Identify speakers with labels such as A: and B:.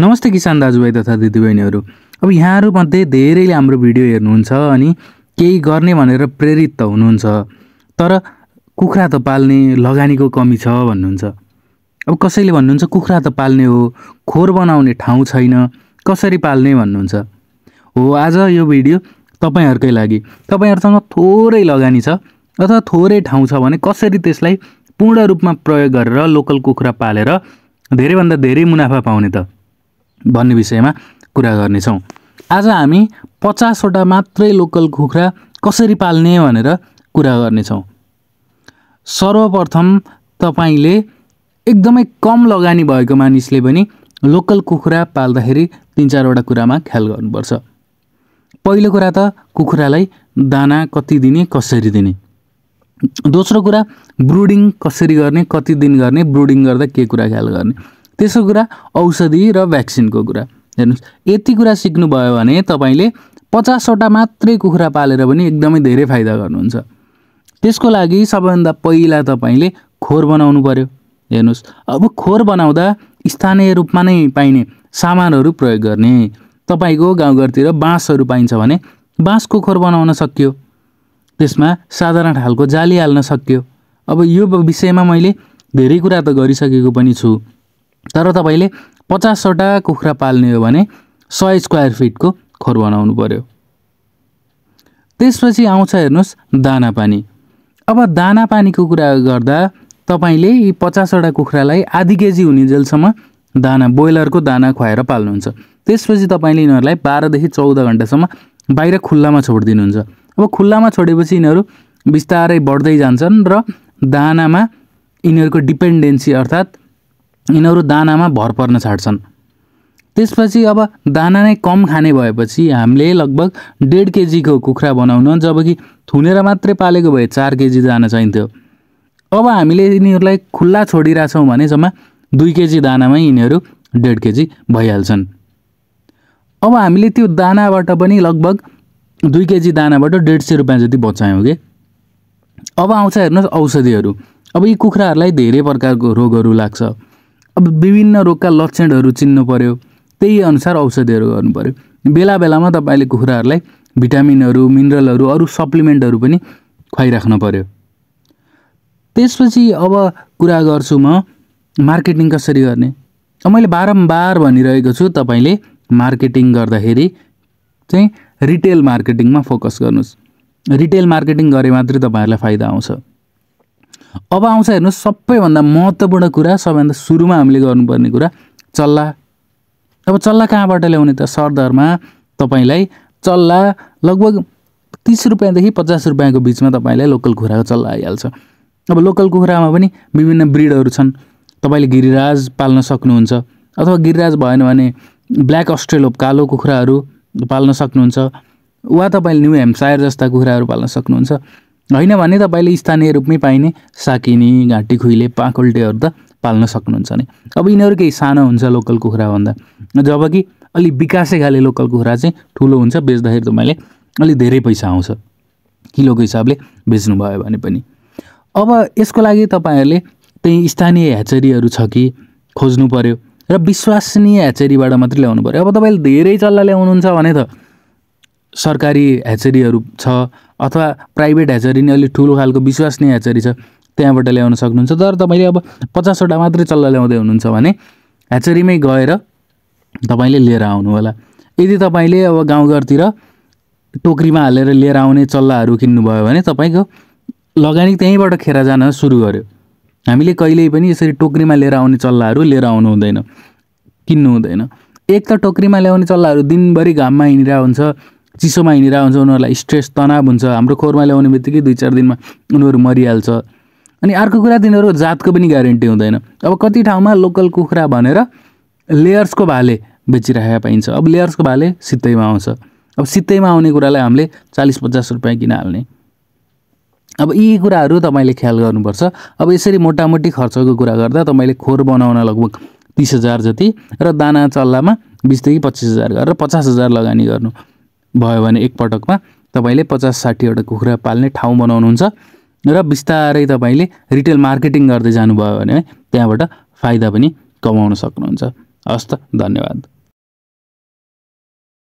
A: नमस्ते किसान दाजुभाइ तथा दिदीबहिनीहरू अब यहाँहरूमध्ये धेरैले हाम्रो भिडियो हेर्नुहुन्छ अनि केही गर्ने भनेर प्रेरित त हुनुहुन्छ तर कुखुरा त पाल्ने लगानीको कमी छ भन्नुहुन्छ अब कसैले भन्नुहुन्छ कुखुरा त पाल्ने हो खोर बनाउने ठाउँ छैन कसरी पाल्ने भन्नुहुन्छ हो आज यो भिडियो तपाईँहरूकै लागि तपाईँहरूसँग थोरै लगानी छ अथवा थोरै ठाउँ छ भने कसरी त्यसलाई पूर्ण रूपमा प्रयोग गरेर लोकल कुखुरा पालेर धेरैभन्दा धेरै मुनाफा पाउने त भन्ने विषयमा कुरा गर्नेछौँ आज हामी पचासवटा मात्रै लोकल कुखुरा कसरी पाल्ने भनेर कुरा गर्नेछौँ सर्वप्रथम तपाईँले एकदमै कम लगानी भएको मानिसले पनि लोकल कुखुरा पाल्दाखेरि तिन चारवटा कुरामा ख्याल गर्नुपर्छ पहिलो कुरा त कुखुरालाई दाना कति दिने कसरी दिने दोस्रो कुरा ब्रुडिङ कसरी गर्ने कति दिन गर्ने ब्रुडिङ गर्दा के कुरा ख्याल गर्ने त्यसो कुरा औषधि र भ्याक्सिनको कुरा हेर्नुहोस् यति कुरा सिक्नुभयो भने तपाईँले पचासवटा मात्रै कुखुरा पालेर पनि एकदमै धेरै फाइदा गर्नुहुन्छ त्यसको लागि सबैभन्दा पहिला तपाईँले खोर बनाउनु पऱ्यो हेर्नुहोस् अब खोर बनाउँदा स्थानीय रूपमा नै पाइने सामानहरू प्रयोग गर्ने तपाईँको गाउँघरतिर बाँसहरू पाइन्छ भने बाँसको खोर बनाउन सकियो त्यसमा साधारण खालको जाली हाल्न सकियो अब यो विषयमा मैले धेरै कुरा त गरिसकेको पनि छु तर तपाईँले पचासवटा कुखुरा पाल्ने हो भने सय स्क्वायर फिटको खोर बनाउनु पऱ्यो त्यसपछि आउँछ हेर्नुहोस् पानी अब दाना पानीको कुरा गर्दा तपाईँले यी पचासवटा कुखुरालाई आधी केजी हुने जेलसम्म दाना ब्रोइलरको दाना खुवाएर पाल्नुहुन्छ त्यसपछि तपाईँले यिनीहरूलाई बाह्रदेखि चौध घन्टासम्म बाहिर खुल्लामा छोडिदिनुहुन्छ अब खुल्लामा छोडेपछि यिनीहरू बिस्तारै बढ्दै जान्छन् र दानामा यिनीहरूको डिपेन्डेन्सी अर्थात् यिनीहरू दानामा भर पर्न छाड्छन् त्यसपछि अब दाना नै कम खाने भएपछि हामीले लगभग डेढ केजीको कुखुरा बनाउन जबकि थुनेर मात्रै पालेको भए चार केजी दाना चाहिन्थ्यो अब हामीले यिनीहरूलाई खुल्ला छोडिरहेछौँ भने जम्मा दुई केजी दानामै यिनीहरू डेढ केजी भइहाल्छन् अब हामीले त्यो दानाबाट पनि लगभग दुई केजी दानाबाट डेढ सय रुपियाँ जति बचायौँ कि अब आउँछ हेर्नुहोस् औषधिहरू अब यी कुखुराहरूलाई धेरै प्रकारको रोगहरू लाग्छ अब विभिन्न रोगका लक्षणहरू चिन्नु पऱ्यो त्यही अनुसार औषधिहरू गर्नु पऱ्यो बेला बेलामा तपाईँले कुखुराहरूलाई भिटामिनहरू मिनरलहरू अरू सप्लिमेन्टहरू पनि खुवाइराख्नु पऱ्यो त्यसपछि अब कुरा गर्छु म मार्केटिङ कसरी गर्ने अब मैले बारम्बार भनिरहेको छु तपाईँले मार्केटिङ गर्दाखेरि चाहिँ रिटेल मार्केटिङमा फोकस गर्नुहोस् रिटेल मार्केटिङ गरे मात्रै तपाईँहरूलाई फाइदा आउँछ अब आउँछ हेर्नु सबैभन्दा महत्त्वपूर्ण कुरा सबैभन्दा सुरुमा हामीले गर्नुपर्ने कुरा चल्ला अब चल्ला कहाँबाट ल्याउने त सरदरमा तपाईँलाई चल्ला लगभग तिस रुपियाँदेखि पचास रुपियाँको बिचमा तपाईँलाई लोकल कुखुराको चल्ला आइहाल्छ अब लोकल कुखुरामा पनि विभिन्न ब्रिडहरू छन् तपाईँले गिरिराज पाल्न सक्नुहुन्छ अथवा गिरिराज भएन भने ब्ल्याक अस्ट्रेलो कालो कुखुराहरू पाल्न सक्नुहुन्छ वा तपाईँले न्यु हेम्पसायर जस्ता कुखुराहरू पाल्न सक्नुहुन्छ होइन भने तपाईँले स्थानीय रूपमै पाइने साकिनी घाँटी खुइले पाखुल्टेहरू त पाल्न सक्नुहुन्छ नि अब यिनीहरू केही सानो हुन्छ लोकल कुखुरा भन्दा जब कि अलिक विकासै खाले लोकल कुखुरा चाहिँ ठुलो हुन्छ बेच्दाखेरि तपाईँले अलिक धेरै पैसा आउँछ किलोको हिसाबले बेच्नुभयो भने पनि अब यसको लागि तपाईँहरूले त्यही स्थानीय ह्याचरीहरू छ कि खोज्नु पऱ्यो र विश्वसनीय ह्याचरीबाट मात्रै ल्याउनु पऱ्यो अब तपाईँले धेरै चल्ला ल्याउनुहुन्छ भने त सरकारी ह्याचरीहरू छ अथवा प्राइभेट ह्याचरी नै अलिक ठुलो खालको विश्वासनीय ह्याचरी छ त्यहाँबाट ल्याउन सक्नुहुन्छ तर तपाईँले अब पचासवटा मात्रै चल्ला ल्याउँदै हुनुहुन्छ भने ह्याचरीमै गएर तपाईँले लिएर आउनु होला यदि तपाईँले अब गाउँघरतिर टोकरीमा हालेर लिएर आउने चल्लाहरू किन्नुभयो भने तपाईँको लगानी त्यहीँबाट खेर जान सुरु गर्यो हामीले कहिल्यै पनि यसरी टोकरीमा लिएर आउने चल्लाहरू लिएर आउनु हुँदैन किन्नु हुँदैन एक त टोकरीमा ल्याउने चल्लाहरू दिनभरि घाममा हिँडिरहेको हुन्छ चिसोमा हिँडिरहेको हुन्छ उनीहरूलाई स्ट्रेस तनाव हुन्छ हाम्रो खोरमा ल्याउने बित्तिकै दुई चार दिनमा उनीहरू मरिहाल्छ अनि अर्को कुरा तिनीहरू जातको पनि ग्यारेन्टी हुँदैन अब कति ठाउँमा लोकल कुखुरा भनेर लेयर्सको भाले बेचिराखेका पाइन्छ अब लेयर्सको भाले सित्तैमा आउँछ अब सित्तैमा आउने कुरालाई हामीले चालिस पचास रुपियाँ किन हाल्ने अब यी कुराहरू तपाईँले ख्याल गर्नुपर्छ अब यसरी मोटामोटी खर्चको कुरा गर्दा तपाईँले खोर बनाउन लगभग तिस हजार जति र दाना चल्लामा बिसदेखि पच्चिस हजार गरेर पचास हजार लगानी गर्नु भयो भने एकपटकमा तपाईँले पचास साठीवटा कुखुरा पाल्ने ठाउँ बनाउनुहुन्छ र बिस्तारै तपाईँले रिटेल मार्केटिङ गर्दै जानुभयो भने त्यहाँबाट फाइदा पनि कमाउन सक्नुहुन्छ हस् त धन्यवाद